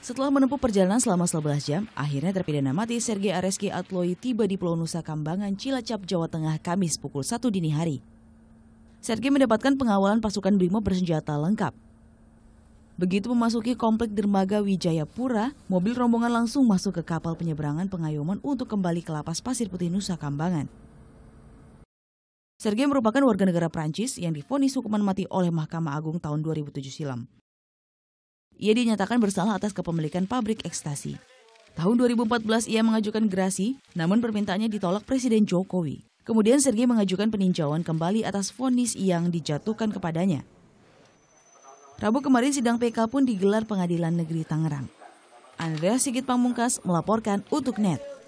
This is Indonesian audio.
Setelah menempuh perjalanan selama 11 jam, akhirnya terpidana mati Sergei Areski Atloi tiba di Pulau Nusa Kambangan, Cilacap, Jawa Tengah, Kamis pukul 1 dini hari. Sergei mendapatkan pengawalan pasukan BRIMO bersenjata lengkap. Begitu memasuki komplek dermaga Wijayapura, mobil rombongan langsung masuk ke kapal penyeberangan pengayoman untuk kembali ke lapas Pasir Putih Nusa Kambangan. Sergei merupakan warga negara Prancis yang difonis hukuman mati oleh Mahkamah Agung tahun 2007 silam. Ia dinyatakan bersalah atas kepemilikan pabrik ekstasi. Tahun 2014 ia mengajukan gerasi, namun permintaannya ditolak Presiden Jokowi. Kemudian Sergei mengajukan peninjauan kembali atas vonis yang dijatuhkan kepadanya. Rabu kemarin sidang PK pun digelar Pengadilan Negeri Tangerang. Andrea Sigit Pamungkas melaporkan untuk NET.